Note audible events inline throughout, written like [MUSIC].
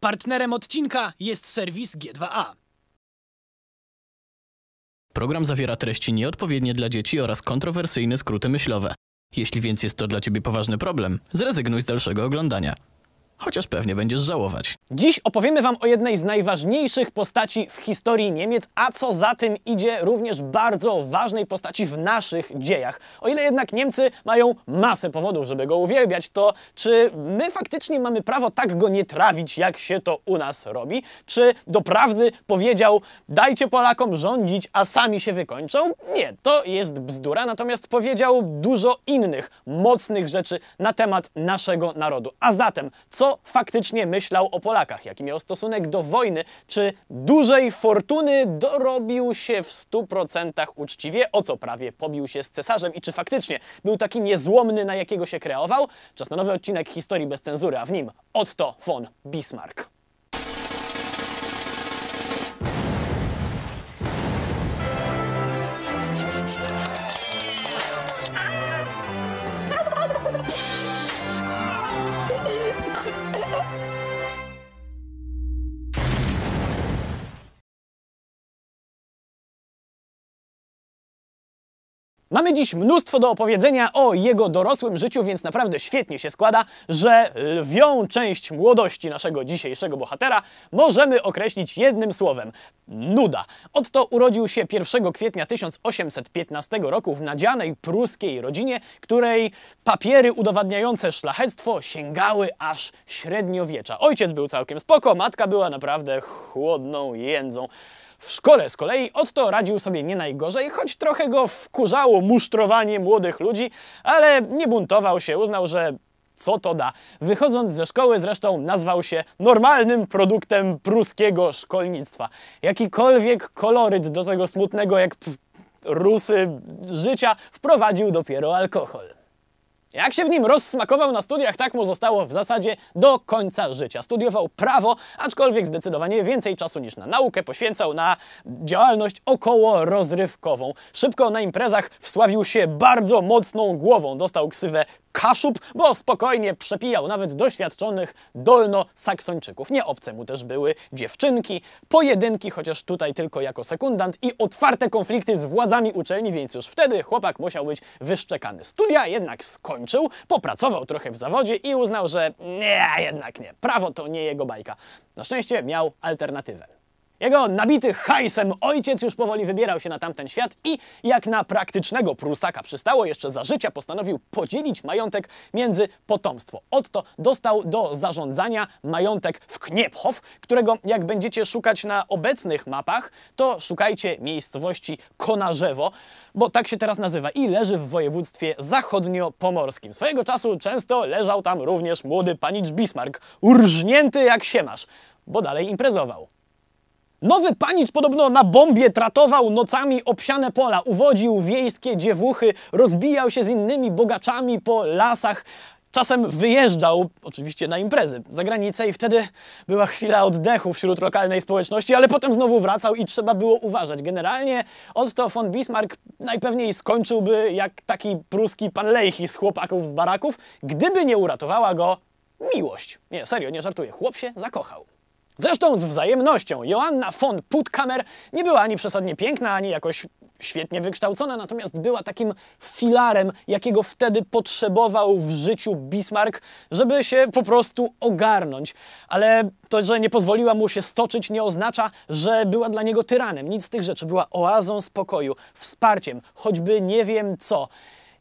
Partnerem odcinka jest serwis G2A. Program zawiera treści nieodpowiednie dla dzieci oraz kontrowersyjne skróty myślowe. Jeśli więc jest to dla Ciebie poważny problem, zrezygnuj z dalszego oglądania chociaż pewnie będziesz żałować. Dziś opowiemy Wam o jednej z najważniejszych postaci w historii Niemiec, a co za tym idzie, również bardzo ważnej postaci w naszych dziejach. O ile jednak Niemcy mają masę powodów, żeby go uwielbiać, to czy my faktycznie mamy prawo tak go nie trawić, jak się to u nas robi? Czy doprawdy powiedział, dajcie Polakom rządzić, a sami się wykończą? Nie, to jest bzdura, natomiast powiedział dużo innych, mocnych rzeczy na temat naszego narodu. A zatem, co co faktycznie myślał o Polakach, jaki miał stosunek do wojny, czy dużej fortuny dorobił się w 100% uczciwie, o co prawie pobił się z cesarzem i czy faktycznie był taki niezłomny, na jakiego się kreował? Czas na nowy odcinek Historii bez cenzury, a w nim Otto von Bismarck. Mamy dziś mnóstwo do opowiedzenia o jego dorosłym życiu, więc naprawdę świetnie się składa, że lwią część młodości naszego dzisiejszego bohatera możemy określić jednym słowem – nuda. Otto urodził się 1 kwietnia 1815 roku w nadzianej pruskiej rodzinie, której papiery udowadniające szlachectwo sięgały aż średniowiecza. Ojciec był całkiem spoko, matka była naprawdę chłodną jędzą. W szkole z kolei Otto radził sobie nie najgorzej, choć trochę go wkurzało musztrowanie młodych ludzi, ale nie buntował się, uznał, że co to da. Wychodząc ze szkoły zresztą nazwał się normalnym produktem pruskiego szkolnictwa. Jakikolwiek koloryt do tego smutnego jak rusy życia wprowadził dopiero alkohol. Jak się w nim rozsmakował na studiach, tak mu zostało w zasadzie do końca życia. Studiował prawo, aczkolwiek zdecydowanie więcej czasu niż na naukę poświęcał na działalność około rozrywkową. Szybko na imprezach wsławił się bardzo mocną głową, dostał ksywę Kaszub, bo spokojnie przepijał nawet doświadczonych dolno-saksończyków. Nie obce mu też były dziewczynki, pojedynki, chociaż tutaj tylko jako sekundant i otwarte konflikty z władzami uczelni, więc już wtedy chłopak musiał być wyszczekany. Studia jednak skończył, popracował trochę w zawodzie i uznał, że nie, jednak nie, prawo to nie jego bajka. Na szczęście miał alternatywę. Jego nabity hajsem ojciec już powoli wybierał się na tamten świat i jak na praktycznego prusaka przystało jeszcze za życia postanowił podzielić majątek między potomstwo. Otto dostał do zarządzania majątek w Kniephof, którego jak będziecie szukać na obecnych mapach, to szukajcie miejscowości Konarzewo, bo tak się teraz nazywa i leży w województwie zachodnio-pomorskim. Swojego czasu często leżał tam również młody panicz Bismarck, urżnięty jak się masz, bo dalej imprezował. Nowy panicz podobno na bombie tratował nocami obsiane pola, uwodził wiejskie dziewuchy, rozbijał się z innymi bogaczami po lasach, Czasem wyjeżdżał, oczywiście na imprezy, za granicę i wtedy była chwila oddechu wśród lokalnej społeczności, ale potem znowu wracał i trzeba było uważać. Generalnie Otto von Bismarck najpewniej skończyłby jak taki pruski pan leichy z chłopaków z baraków, gdyby nie uratowała go miłość. Nie, serio, nie żartuję, chłop się zakochał. Zresztą z wzajemnością. Joanna von Putkamer nie była ani przesadnie piękna, ani jakoś świetnie wykształcona, natomiast była takim filarem, jakiego wtedy potrzebował w życiu Bismarck, żeby się po prostu ogarnąć. Ale to, że nie pozwoliła mu się stoczyć, nie oznacza, że była dla niego tyranem. Nic z tych rzeczy. Była oazą spokoju, wsparciem, choćby nie wiem co.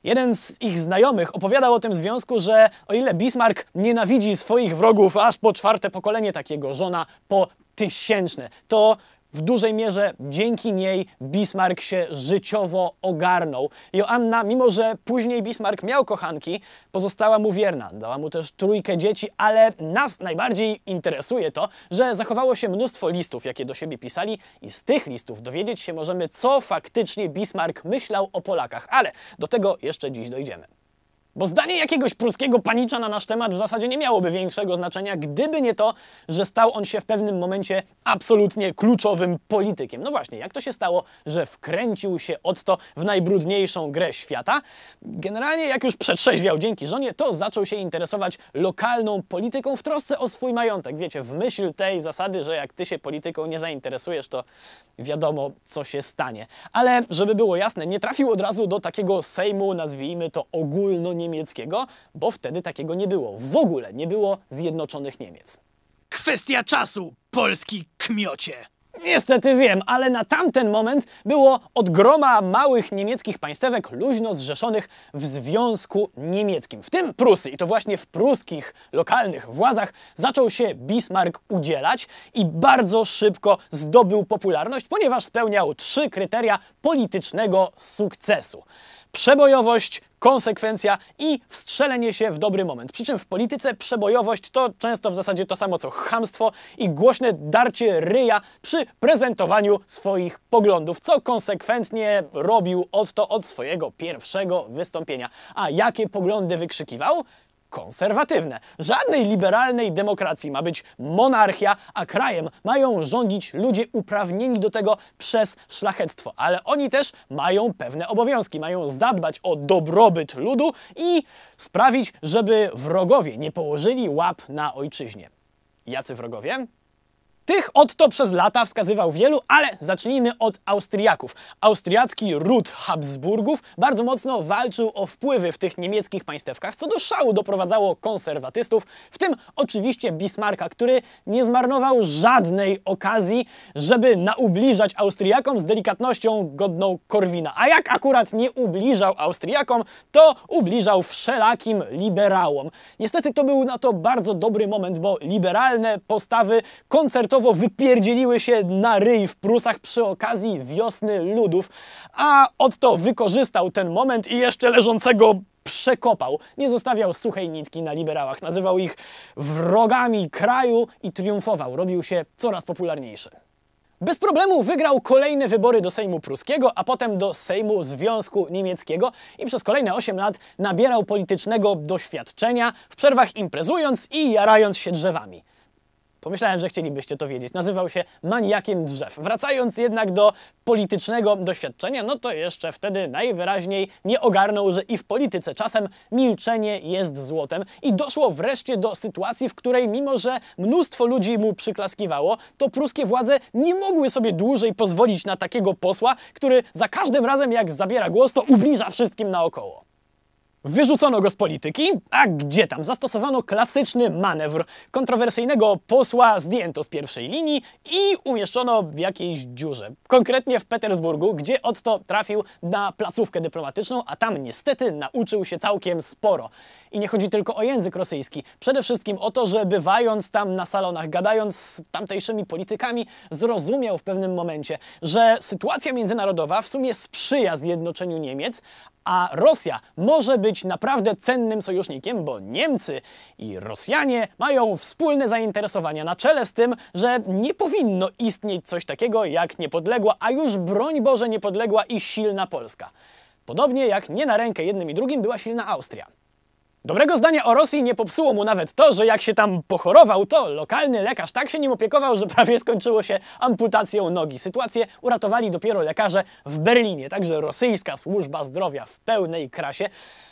Jeden z ich znajomych opowiadał o tym związku, że o ile Bismarck nienawidzi swoich wrogów aż po czwarte pokolenie, takiego żona po tysięczne, to w dużej mierze dzięki niej Bismarck się życiowo ogarnął. Joanna, mimo że później Bismarck miał kochanki, pozostała mu wierna. Dała mu też trójkę dzieci, ale nas najbardziej interesuje to, że zachowało się mnóstwo listów, jakie do siebie pisali i z tych listów dowiedzieć się możemy, co faktycznie Bismarck myślał o Polakach. Ale do tego jeszcze dziś dojdziemy. Bo zdanie jakiegoś polskiego panicza na nasz temat w zasadzie nie miałoby większego znaczenia, gdyby nie to, że stał on się w pewnym momencie absolutnie kluczowym politykiem. No właśnie, jak to się stało, że wkręcił się Otto w najbrudniejszą grę świata? Generalnie, jak już przetrzeźwiał dzięki żonie, to zaczął się interesować lokalną polityką w trosce o swój majątek. Wiecie, w myśl tej zasady, że jak ty się polityką nie zainteresujesz, to wiadomo, co się stanie. Ale, żeby było jasne, nie trafił od razu do takiego sejmu, nazwijmy to ogólno nie niemieckiego, bo wtedy takiego nie było. W ogóle nie było Zjednoczonych Niemiec. Kwestia czasu, polski kmiocie. Niestety wiem, ale na tamten moment było od groma małych niemieckich państewek luźno zrzeszonych w Związku Niemieckim, w tym Prusy. I to właśnie w pruskich lokalnych władzach zaczął się Bismarck udzielać i bardzo szybko zdobył popularność, ponieważ spełniał trzy kryteria politycznego sukcesu przebojowość, konsekwencja i wstrzelenie się w dobry moment. Przy czym w polityce przebojowość to często w zasadzie to samo co chamstwo i głośne darcie ryja przy prezentowaniu swoich poglądów, co konsekwentnie robił to od swojego pierwszego wystąpienia. A jakie poglądy wykrzykiwał? konserwatywne. Żadnej liberalnej demokracji ma być monarchia, a krajem mają rządzić ludzie uprawnieni do tego przez szlachectwo. Ale oni też mają pewne obowiązki, mają zadbać o dobrobyt ludu i sprawić, żeby wrogowie nie położyli łap na ojczyźnie. Jacy wrogowie? Tych to przez lata wskazywał wielu, ale zacznijmy od Austriaków. Austriacki ród Habsburgów bardzo mocno walczył o wpływy w tych niemieckich państewkach, co do szału doprowadzało konserwatystów, w tym oczywiście Bismarka, który nie zmarnował żadnej okazji, żeby naubliżać Austriakom z delikatnością godną Korwina. A jak akurat nie ubliżał Austriakom, to ubliżał wszelakim liberałom. Niestety to był na to bardzo dobry moment, bo liberalne postawy koncertowe natychmiastowo wypierdzieliły się na ryj w Prusach przy okazji wiosny ludów, a Otto wykorzystał ten moment i jeszcze leżącego przekopał. Nie zostawiał suchej nitki na liberałach, nazywał ich wrogami kraju i triumfował. Robił się coraz popularniejszy. Bez problemu wygrał kolejne wybory do Sejmu Pruskiego, a potem do Sejmu Związku Niemieckiego i przez kolejne 8 lat nabierał politycznego doświadczenia, w przerwach imprezując i jarając się drzewami. Pomyślałem, że chcielibyście to wiedzieć. Nazywał się maniakiem drzew. Wracając jednak do politycznego doświadczenia, no to jeszcze wtedy najwyraźniej nie ogarnął, że i w polityce czasem milczenie jest złotem i doszło wreszcie do sytuacji, w której mimo, że mnóstwo ludzi mu przyklaskiwało, to pruskie władze nie mogły sobie dłużej pozwolić na takiego posła, który za każdym razem jak zabiera głos, to ubliża wszystkim naokoło. Wyrzucono go z polityki, a gdzie tam? Zastosowano klasyczny manewr. Kontrowersyjnego posła zdjęto z pierwszej linii i umieszczono w jakiejś dziurze. Konkretnie w Petersburgu, gdzie odto trafił na placówkę dyplomatyczną, a tam niestety nauczył się całkiem sporo. I nie chodzi tylko o język rosyjski. Przede wszystkim o to, że bywając tam na salonach, gadając z tamtejszymi politykami, zrozumiał w pewnym momencie, że sytuacja międzynarodowa w sumie sprzyja zjednoczeniu Niemiec, a Rosja może być być naprawdę cennym sojusznikiem, bo Niemcy i Rosjanie mają wspólne zainteresowania na czele z tym, że nie powinno istnieć coś takiego jak niepodległa, a już broń Boże niepodległa i silna Polska. Podobnie jak nie na rękę jednym i drugim była silna Austria. Dobrego zdania o Rosji nie popsuło mu nawet to, że jak się tam pochorował, to lokalny lekarz tak się nim opiekował, że prawie skończyło się amputacją nogi. Sytuację uratowali dopiero lekarze w Berlinie, także rosyjska służba zdrowia w pełnej krasie.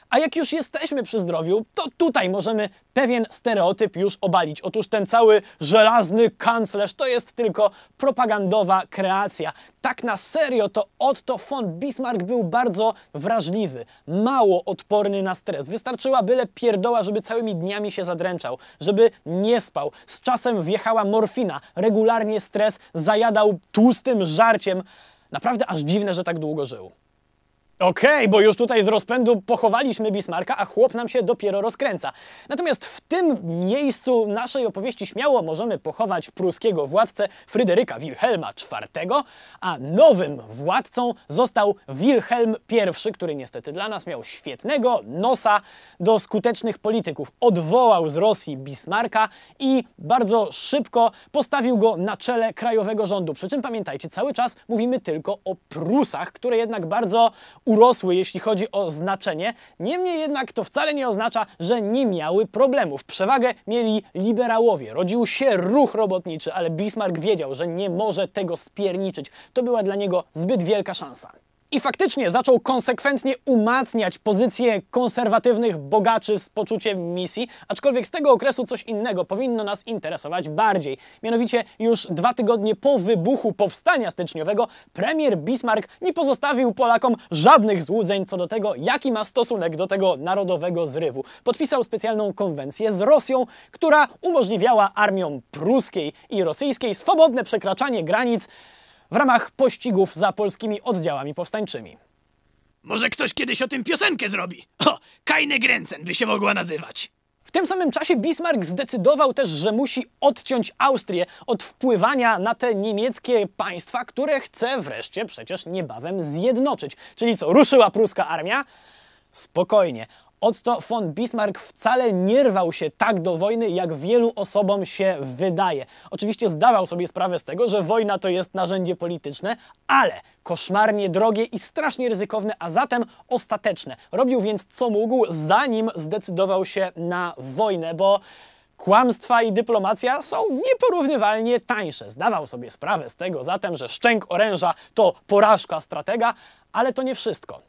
A jak już jesteśmy przy zdrowiu, to tutaj możemy pewien stereotyp już obalić. Otóż ten cały żelazny kanclerz to jest tylko propagandowa kreacja. Tak na serio to Otto von Bismarck był bardzo wrażliwy, mało odporny na stres. Wystarczyła byle pierdoła, żeby całymi dniami się zadręczał, żeby nie spał. Z czasem wjechała morfina, regularnie stres zajadał tłustym żarciem. Naprawdę aż dziwne, że tak długo żył. Okej, okay, bo już tutaj z rozpędu pochowaliśmy Bismarka, a chłop nam się dopiero rozkręca. Natomiast w tym miejscu naszej opowieści śmiało możemy pochować pruskiego władcę Fryderyka Wilhelma IV, a nowym władcą został Wilhelm I, który niestety dla nas miał świetnego nosa do skutecznych polityków. Odwołał z Rosji Bismarka i bardzo szybko postawił go na czele krajowego rządu. Przy czym pamiętajcie, cały czas mówimy tylko o Prusach, które jednak bardzo urosły, jeśli chodzi o znaczenie. Niemniej jednak to wcale nie oznacza, że nie miały problemów. Przewagę mieli liberałowie. Rodził się ruch robotniczy, ale Bismarck wiedział, że nie może tego spierniczyć. To była dla niego zbyt wielka szansa. I faktycznie zaczął konsekwentnie umacniać pozycję konserwatywnych bogaczy z poczuciem misji, aczkolwiek z tego okresu coś innego powinno nas interesować bardziej. Mianowicie już dwa tygodnie po wybuchu powstania styczniowego premier Bismarck nie pozostawił Polakom żadnych złudzeń co do tego, jaki ma stosunek do tego narodowego zrywu. Podpisał specjalną konwencję z Rosją, która umożliwiała armiom pruskiej i rosyjskiej swobodne przekraczanie granic w ramach pościgów za polskimi oddziałami powstańczymi. Może ktoś kiedyś o tym piosenkę zrobi? O, Kajne Gręcen by się mogła nazywać. W tym samym czasie Bismarck zdecydował też, że musi odciąć Austrię od wpływania na te niemieckie państwa, które chce wreszcie przecież niebawem zjednoczyć. Czyli co, ruszyła pruska armia? Spokojnie, Otto von Bismarck wcale nie rwał się tak do wojny, jak wielu osobom się wydaje. Oczywiście zdawał sobie sprawę z tego, że wojna to jest narzędzie polityczne, ale koszmarnie drogie i strasznie ryzykowne, a zatem ostateczne. Robił więc co mógł, zanim zdecydował się na wojnę, bo Kłamstwa i dyplomacja są nieporównywalnie tańsze. Zdawał sobie sprawę z tego zatem, że szczęk oręża to porażka stratega, ale to nie wszystko.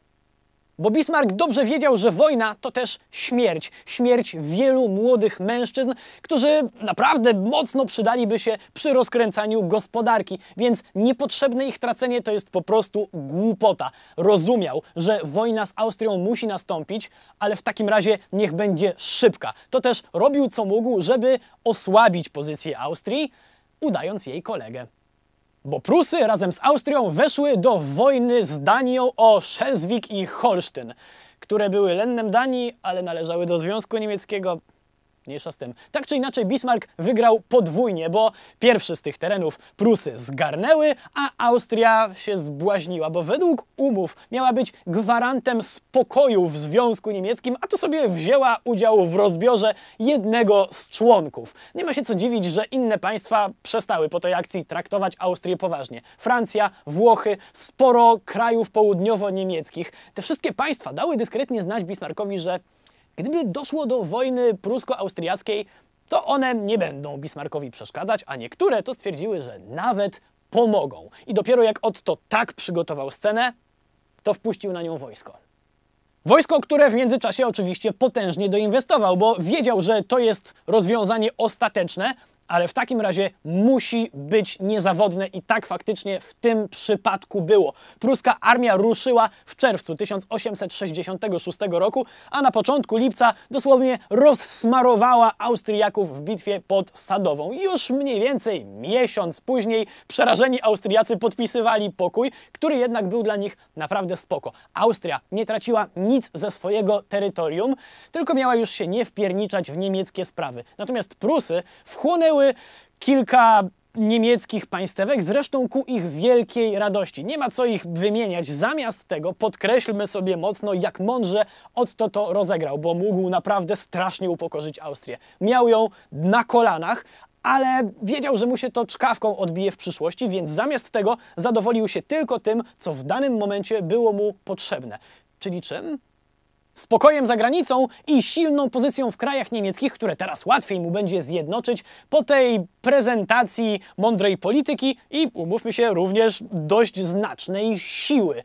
Bo Bismarck dobrze wiedział, że wojna to też śmierć. Śmierć wielu młodych mężczyzn, którzy naprawdę mocno przydaliby się przy rozkręcaniu gospodarki. Więc niepotrzebne ich tracenie to jest po prostu głupota. Rozumiał, że wojna z Austrią musi nastąpić, ale w takim razie niech będzie szybka. To też robił co mógł, żeby osłabić pozycję Austrii, udając jej kolegę bo Prusy razem z Austrią weszły do wojny z Danią o Szezwik i Holsztyn, które były lennem Danii, ale należały do Związku Niemieckiego mniejsza z tym. Tak czy inaczej Bismarck wygrał podwójnie, bo pierwszy z tych terenów Prusy zgarnęły, a Austria się zbłaźniła, bo według umów miała być gwarantem spokoju w Związku Niemieckim, a tu sobie wzięła udział w rozbiorze jednego z członków. Nie ma się co dziwić, że inne państwa przestały po tej akcji traktować Austrię poważnie. Francja, Włochy, sporo krajów południowo-niemieckich. Te wszystkie państwa dały dyskretnie znać Bismarckowi, że Gdyby doszło do wojny prusko-austriackiej, to one nie będą Bismarckowi przeszkadzać, a niektóre to stwierdziły, że nawet pomogą. I dopiero jak Otto tak przygotował scenę, to wpuścił na nią wojsko. Wojsko, które w międzyczasie oczywiście potężnie doinwestował, bo wiedział, że to jest rozwiązanie ostateczne, ale w takim razie musi być niezawodne i tak faktycznie w tym przypadku było. Pruska armia ruszyła w czerwcu 1866 roku, a na początku lipca dosłownie rozsmarowała Austriaków w bitwie pod Sadową. Już mniej więcej miesiąc później przerażeni Austriacy podpisywali pokój, który jednak był dla nich naprawdę spoko. Austria nie traciła nic ze swojego terytorium, tylko miała już się nie wpierniczać w niemieckie sprawy. Natomiast Prusy wchłonęły kilka niemieckich państwek, zresztą ku ich wielkiej radości. Nie ma co ich wymieniać. Zamiast tego podkreślmy sobie mocno, jak mądrze Otto to rozegrał, bo mógł naprawdę strasznie upokorzyć Austrię. Miał ją na kolanach, ale wiedział, że mu się to czkawką odbije w przyszłości, więc zamiast tego zadowolił się tylko tym, co w danym momencie było mu potrzebne. Czyli czym? spokojem za granicą i silną pozycją w krajach niemieckich, które teraz łatwiej mu będzie zjednoczyć po tej prezentacji mądrej polityki i, umówmy się, również dość znacznej siły.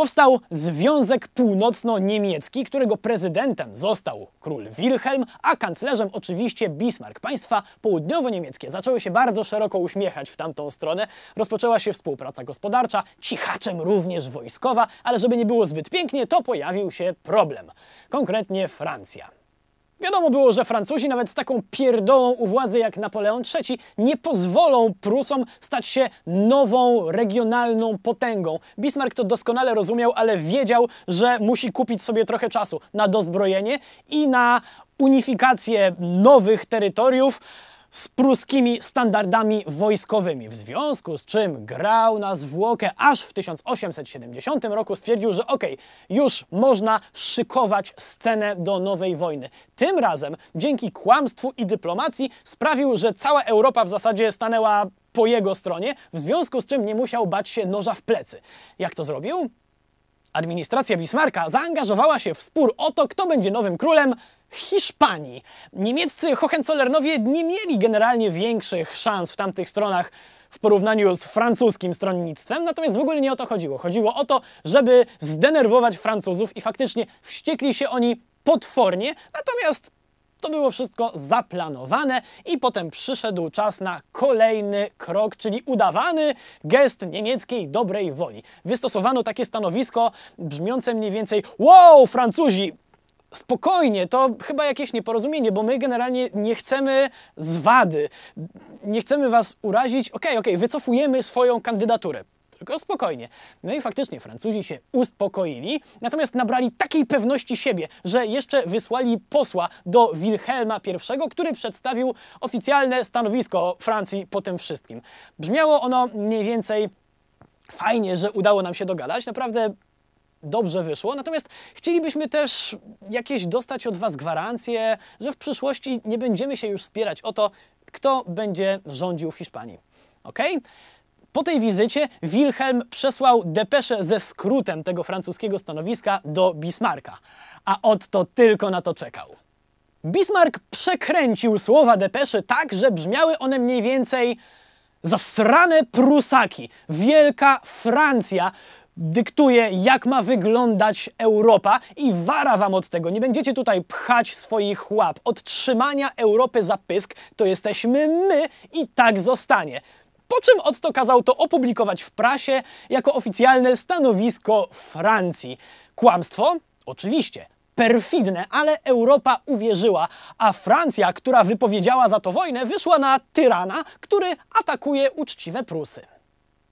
Powstał Związek Północno-Niemiecki, którego prezydentem został król Wilhelm, a kanclerzem oczywiście Bismarck. Państwa południowo-niemieckie zaczęły się bardzo szeroko uśmiechać w tamtą stronę. Rozpoczęła się współpraca gospodarcza, cichaczem również wojskowa, ale żeby nie było zbyt pięknie, to pojawił się problem. Konkretnie Francja. Wiadomo było, że Francuzi nawet z taką pierdołą u władzy jak Napoleon III nie pozwolą Prusom stać się nową regionalną potęgą. Bismarck to doskonale rozumiał, ale wiedział, że musi kupić sobie trochę czasu na dozbrojenie i na unifikację nowych terytoriów, z pruskimi standardami wojskowymi, w związku z czym grał na zwłokę, aż w 1870 roku stwierdził, że okej, okay, już można szykować scenę do nowej wojny. Tym razem dzięki kłamstwu i dyplomacji sprawił, że cała Europa w zasadzie stanęła po jego stronie, w związku z czym nie musiał bać się noża w plecy. Jak to zrobił? Administracja Bismarcka zaangażowała się w spór o to, kto będzie nowym królem Hiszpanii. Niemieccy Hohenzollernowie nie mieli generalnie większych szans w tamtych stronach w porównaniu z francuskim stronnictwem, natomiast w ogóle nie o to chodziło. Chodziło o to, żeby zdenerwować Francuzów i faktycznie wściekli się oni potwornie, natomiast to było wszystko zaplanowane i potem przyszedł czas na kolejny krok, czyli udawany gest niemieckiej dobrej woli. Wystosowano takie stanowisko brzmiące mniej więcej wow, Francuzi, Spokojnie, to chyba jakieś nieporozumienie, bo my generalnie nie chcemy zwady, nie chcemy was urazić. Okej, okay, okej, okay, wycofujemy swoją kandydaturę tylko spokojnie. No i faktycznie Francuzi się uspokoili, natomiast nabrali takiej pewności siebie, że jeszcze wysłali posła do Wilhelma I, który przedstawił oficjalne stanowisko Francji po tym wszystkim. Brzmiało ono mniej więcej fajnie, że udało nam się dogadać, naprawdę dobrze wyszło. Natomiast chcielibyśmy też jakieś dostać od Was gwarancje, że w przyszłości nie będziemy się już spierać o to, kto będzie rządził w Hiszpanii. Ok? Po tej wizycie Wilhelm przesłał depeszę ze skrótem tego francuskiego stanowiska do Bismarcka, a Otto tylko na to czekał. Bismarck przekręcił słowa depeszy tak, że brzmiały one mniej więcej Zasrane Prusaki, wielka Francja, dyktuje, jak ma wyglądać Europa i wara wam od tego. Nie będziecie tutaj pchać swoich łap. Od trzymania Europy za pysk to jesteśmy my i tak zostanie. Po czym Otto kazał to opublikować w prasie jako oficjalne stanowisko Francji. Kłamstwo? Oczywiście perfidne, ale Europa uwierzyła, a Francja, która wypowiedziała za to wojnę, wyszła na tyrana, który atakuje uczciwe Prusy.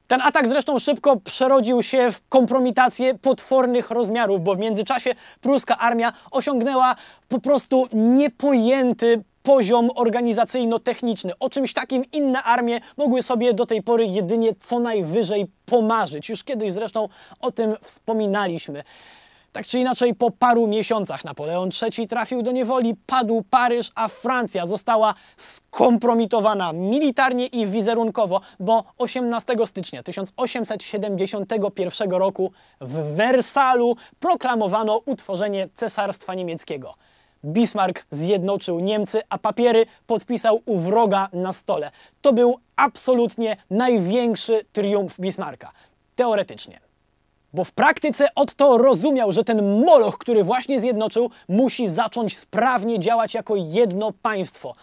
Ten atak zresztą szybko przerodził się w kompromitację potwornych rozmiarów, bo w międzyczasie pruska armia osiągnęła po prostu niepojęty poziom organizacyjno-techniczny. O czymś takim inne armie mogły sobie do tej pory jedynie co najwyżej pomarzyć. Już kiedyś zresztą o tym wspominaliśmy. Tak czy inaczej, po paru miesiącach Napoleon III trafił do niewoli, padł Paryż, a Francja została skompromitowana militarnie i wizerunkowo, bo 18 stycznia 1871 roku w Wersalu proklamowano utworzenie Cesarstwa Niemieckiego. Bismarck zjednoczył Niemcy, a papiery podpisał u wroga na stole. To był absolutnie największy triumf Bismarcka. Teoretycznie. Bo w praktyce Otto rozumiał, że ten moloch, który właśnie zjednoczył, musi zacząć sprawnie działać jako jedno państwo.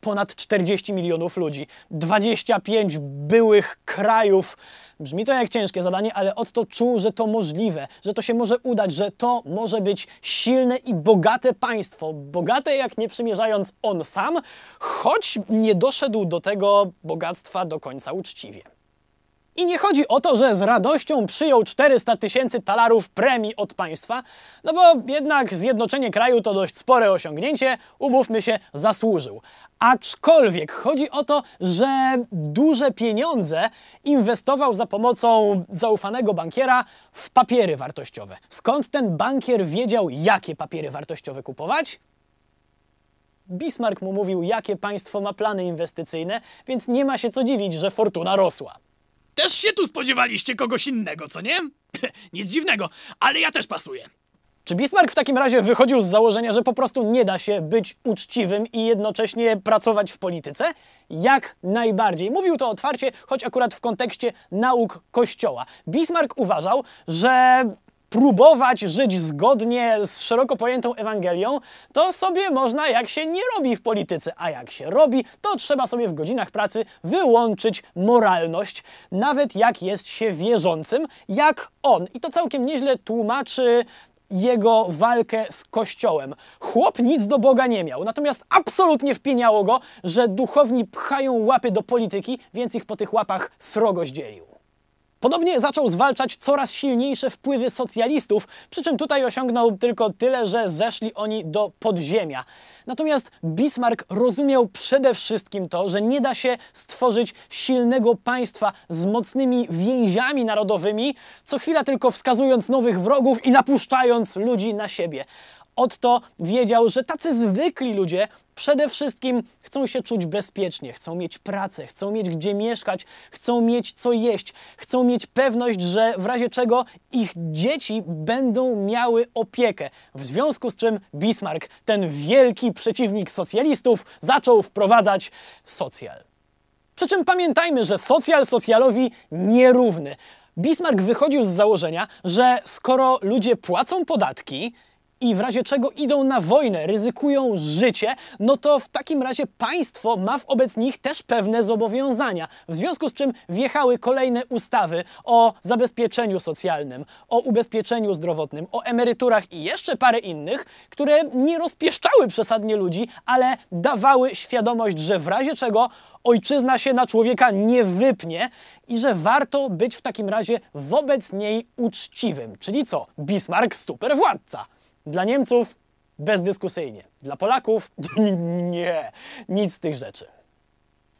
Ponad 40 milionów ludzi, 25 byłych krajów. Brzmi to jak ciężkie zadanie, ale Otto czuł, że to możliwe, że to się może udać, że to może być silne i bogate państwo. Bogate jak nie przymierzając on sam, choć nie doszedł do tego bogactwa do końca uczciwie. I nie chodzi o to, że z radością przyjął 400 tysięcy talarów premii od państwa, no bo jednak zjednoczenie kraju to dość spore osiągnięcie, umówmy się, zasłużył. Aczkolwiek chodzi o to, że duże pieniądze inwestował za pomocą zaufanego bankiera w papiery wartościowe. Skąd ten bankier wiedział, jakie papiery wartościowe kupować? Bismarck mu mówił, jakie państwo ma plany inwestycyjne, więc nie ma się co dziwić, że fortuna rosła też się tu spodziewaliście kogoś innego, co nie? [LAUGHS] Nic dziwnego, ale ja też pasuję. Czy Bismarck w takim razie wychodził z założenia, że po prostu nie da się być uczciwym i jednocześnie pracować w polityce? Jak najbardziej. Mówił to otwarcie, choć akurat w kontekście nauk Kościoła. Bismarck uważał, że próbować żyć zgodnie z szeroko pojętą Ewangelią, to sobie można, jak się nie robi w polityce, a jak się robi, to trzeba sobie w godzinach pracy wyłączyć moralność, nawet jak jest się wierzącym, jak on. I to całkiem nieźle tłumaczy jego walkę z Kościołem. Chłop nic do Boga nie miał, natomiast absolutnie wpieniało go, że duchowni pchają łapy do polityki, więc ich po tych łapach srogo zdzielił. Podobnie zaczął zwalczać coraz silniejsze wpływy socjalistów, przy czym tutaj osiągnął tylko tyle, że zeszli oni do podziemia. Natomiast Bismarck rozumiał przede wszystkim to, że nie da się stworzyć silnego państwa z mocnymi więziami narodowymi, co chwila tylko wskazując nowych wrogów i napuszczając ludzi na siebie. Otto wiedział, że tacy zwykli ludzie przede wszystkim chcą się czuć bezpiecznie, chcą mieć pracę, chcą mieć gdzie mieszkać, chcą mieć co jeść, chcą mieć pewność, że w razie czego ich dzieci będą miały opiekę. W związku z czym Bismarck, ten wielki przeciwnik socjalistów, zaczął wprowadzać socjal. Przy czym pamiętajmy, że socjal socjalowi nierówny. Bismarck wychodził z założenia, że skoro ludzie płacą podatki, i w razie czego idą na wojnę, ryzykują życie, no to w takim razie państwo ma wobec nich też pewne zobowiązania. W związku z czym wjechały kolejne ustawy o zabezpieczeniu socjalnym, o ubezpieczeniu zdrowotnym, o emeryturach i jeszcze parę innych, które nie rozpieszczały przesadnie ludzi, ale dawały świadomość, że w razie czego ojczyzna się na człowieka nie wypnie i że warto być w takim razie wobec niej uczciwym. Czyli co? Bismarck superwładca. Dla Niemców bezdyskusyjnie. Dla Polaków [LAUGHS] nie, nic z tych rzeczy.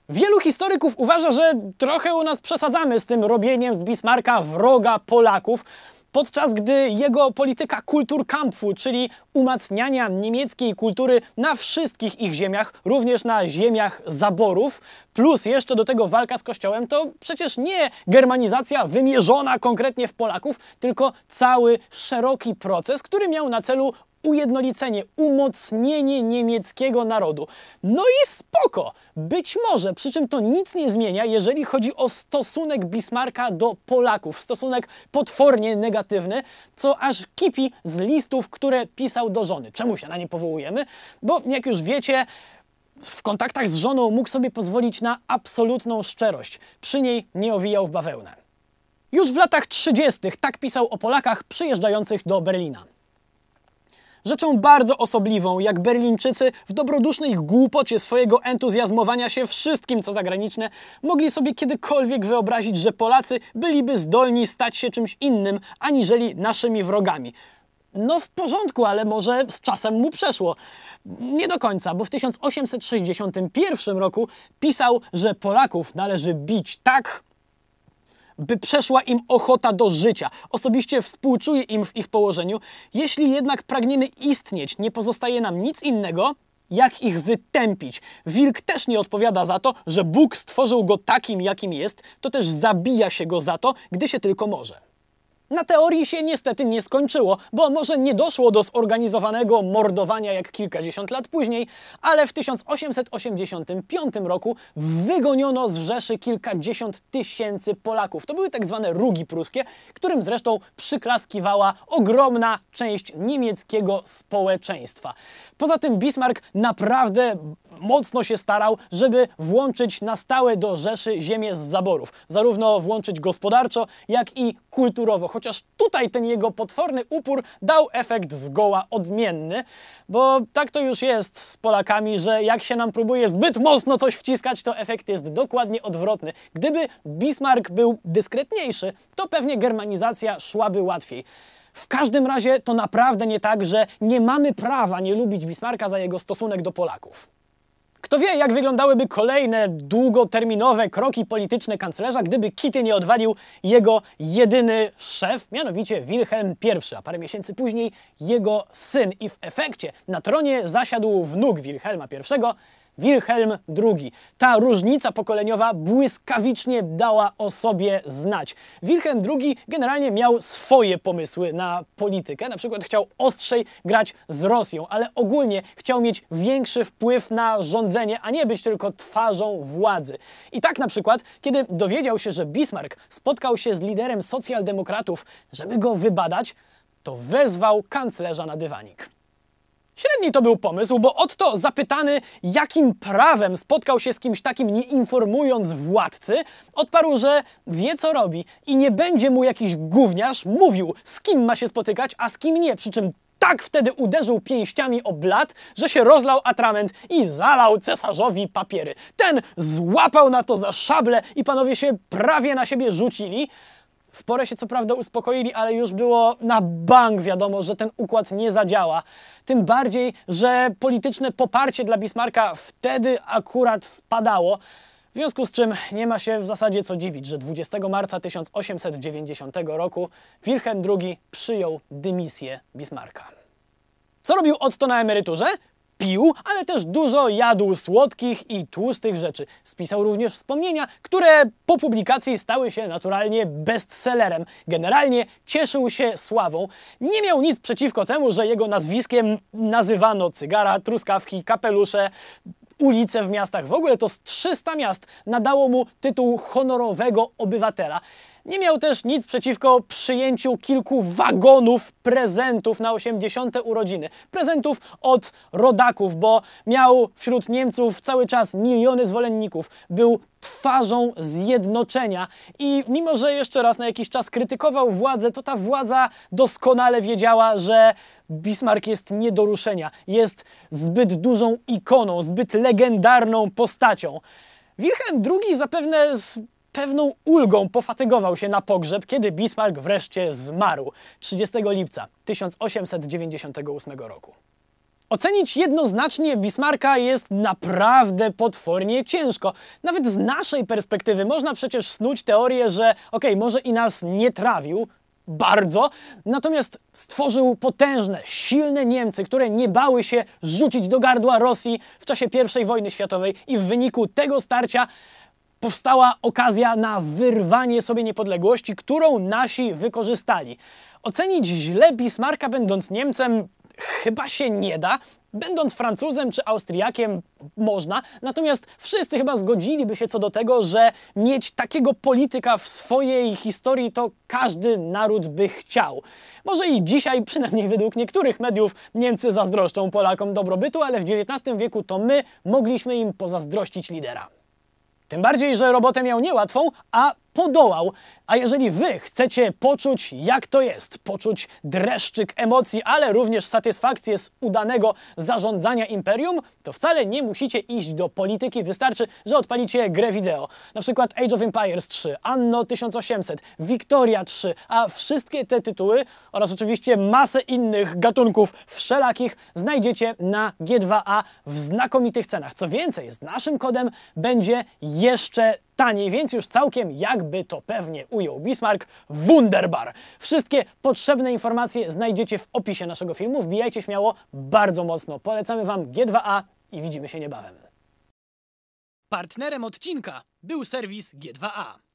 Wielu historyków uważa, że trochę u nas przesadzamy z tym robieniem z Bismarka wroga Polaków, Podczas gdy jego polityka Kulturkampfu, czyli umacniania niemieckiej kultury na wszystkich ich ziemiach, również na ziemiach zaborów, plus jeszcze do tego walka z Kościołem, to przecież nie germanizacja wymierzona konkretnie w Polaków, tylko cały szeroki proces, który miał na celu ujednolicenie, umocnienie niemieckiego narodu. No i spoko! Być może, przy czym to nic nie zmienia, jeżeli chodzi o stosunek Bismarcka do Polaków. Stosunek potwornie negatywny, co aż kipi z listów, które pisał do żony. Czemu się na nie powołujemy? Bo jak już wiecie, w kontaktach z żoną mógł sobie pozwolić na absolutną szczerość. Przy niej nie owijał w bawełnę. Już w latach 30. tak pisał o Polakach przyjeżdżających do Berlina. Rzeczą bardzo osobliwą, jak Berlińczycy w dobrodusznej głupocie swojego entuzjazmowania się wszystkim, co zagraniczne, mogli sobie kiedykolwiek wyobrazić, że Polacy byliby zdolni stać się czymś innym, aniżeli naszymi wrogami. No w porządku, ale może z czasem mu przeszło. Nie do końca, bo w 1861 roku pisał, że Polaków należy bić tak, by przeszła im ochota do życia. Osobiście współczuję im w ich położeniu. Jeśli jednak pragniemy istnieć, nie pozostaje nam nic innego, jak ich wytępić. Wilk też nie odpowiada za to, że Bóg stworzył go takim, jakim jest, to też zabija się go za to, gdy się tylko może. Na teorii się niestety nie skończyło, bo może nie doszło do zorganizowanego mordowania jak kilkadziesiąt lat później, ale w 1885 roku wygoniono z Rzeszy kilkadziesiąt tysięcy Polaków. To były tak zwane rugi pruskie, którym zresztą przyklaskiwała ogromna część niemieckiego społeczeństwa. Poza tym Bismarck naprawdę mocno się starał, żeby włączyć na stałe do Rzeszy ziemię z zaborów. Zarówno włączyć gospodarczo, jak i kulturowo. Chociaż tutaj ten jego potworny upór dał efekt zgoła odmienny, bo tak to już jest z Polakami, że jak się nam próbuje zbyt mocno coś wciskać, to efekt jest dokładnie odwrotny. Gdyby Bismarck był dyskretniejszy, to pewnie germanizacja szłaby łatwiej. W każdym razie to naprawdę nie tak, że nie mamy prawa nie lubić Bismarka za jego stosunek do Polaków. Kto wie, jak wyglądałyby kolejne długoterminowe kroki polityczne kanclerza, gdyby Kitty nie odwalił jego jedyny szef, mianowicie Wilhelm I, a parę miesięcy później jego syn i w efekcie na tronie zasiadł wnuk Wilhelma I, Wilhelm II. Ta różnica pokoleniowa błyskawicznie dała o sobie znać. Wilhelm II generalnie miał swoje pomysły na politykę, na przykład chciał ostrzej grać z Rosją, ale ogólnie chciał mieć większy wpływ na rządzenie, a nie być tylko twarzą władzy. I tak na przykład, kiedy dowiedział się, że Bismarck spotkał się z liderem socjaldemokratów, żeby go wybadać, to wezwał kanclerza na dywanik. Średni to był pomysł, bo to zapytany, jakim prawem spotkał się z kimś takim, nie informując władcy, odparł, że wie co robi i nie będzie mu jakiś gówniarz mówił, z kim ma się spotykać, a z kim nie, przy czym tak wtedy uderzył pięściami o blat, że się rozlał atrament i zalał cesarzowi papiery. Ten złapał na to za szable i panowie się prawie na siebie rzucili, w porę się co prawda uspokoili, ale już było na bank wiadomo, że ten układ nie zadziała. Tym bardziej, że polityczne poparcie dla Bismarka wtedy akurat spadało. W związku z czym nie ma się w zasadzie co dziwić, że 20 marca 1890 roku Wilhelm II przyjął dymisję Bismarka. Co robił Otto na emeryturze? pił, ale też dużo jadł słodkich i tłustych rzeczy. Spisał również wspomnienia, które po publikacji stały się naturalnie bestsellerem. Generalnie cieszył się sławą. Nie miał nic przeciwko temu, że jego nazwiskiem nazywano cygara, truskawki, kapelusze, ulice w miastach. W ogóle to z 300 miast nadało mu tytuł honorowego obywatela. Nie miał też nic przeciwko przyjęciu kilku wagonów prezentów na 80. urodziny. Prezentów od rodaków, bo miał wśród Niemców cały czas miliony zwolenników. Był twarzą zjednoczenia i mimo, że jeszcze raz na jakiś czas krytykował władzę, to ta władza doskonale wiedziała, że Bismarck jest nie do ruszenia, jest zbyt dużą ikoną, zbyt legendarną postacią. Wilhelm II zapewne z pewną ulgą pofatygował się na pogrzeb, kiedy Bismarck wreszcie zmarł 30 lipca 1898 roku. Ocenić jednoznacznie Bismarcka jest naprawdę potwornie ciężko. Nawet z naszej perspektywy można przecież snuć teorię, że okej, okay, może i nas nie trawił, bardzo, natomiast stworzył potężne, silne Niemcy, które nie bały się rzucić do gardła Rosji w czasie I wojny światowej i w wyniku tego starcia powstała okazja na wyrwanie sobie niepodległości, którą nasi wykorzystali. Ocenić źle Bismarcka będąc Niemcem chyba się nie da, Będąc Francuzem czy Austriakiem, można, natomiast wszyscy chyba zgodziliby się co do tego, że mieć takiego polityka w swojej historii to każdy naród by chciał. Może i dzisiaj, przynajmniej według niektórych mediów, Niemcy zazdroszczą Polakom dobrobytu, ale w XIX wieku to my mogliśmy im pozazdrościć lidera. Tym bardziej, że robotę miał niełatwą, a podołał. A jeżeli wy chcecie poczuć, jak to jest, poczuć dreszczyk emocji, ale również satysfakcję z udanego zarządzania imperium, to wcale nie musicie iść do polityki. Wystarczy, że odpalicie grę wideo. Na przykład Age of Empires 3, Anno 1800, Victoria 3, a wszystkie te tytuły oraz oczywiście masę innych gatunków wszelakich znajdziecie na G2A w znakomitych cenach. Co więcej, z naszym kodem będzie jeszcze taniej, więc już całkiem jakby to pewnie ujął Bismarck, wunderbar. Wszystkie potrzebne informacje znajdziecie w opisie naszego filmu, wbijajcie śmiało bardzo mocno. Polecamy Wam G2A i widzimy się niebawem. Partnerem odcinka był serwis G2A.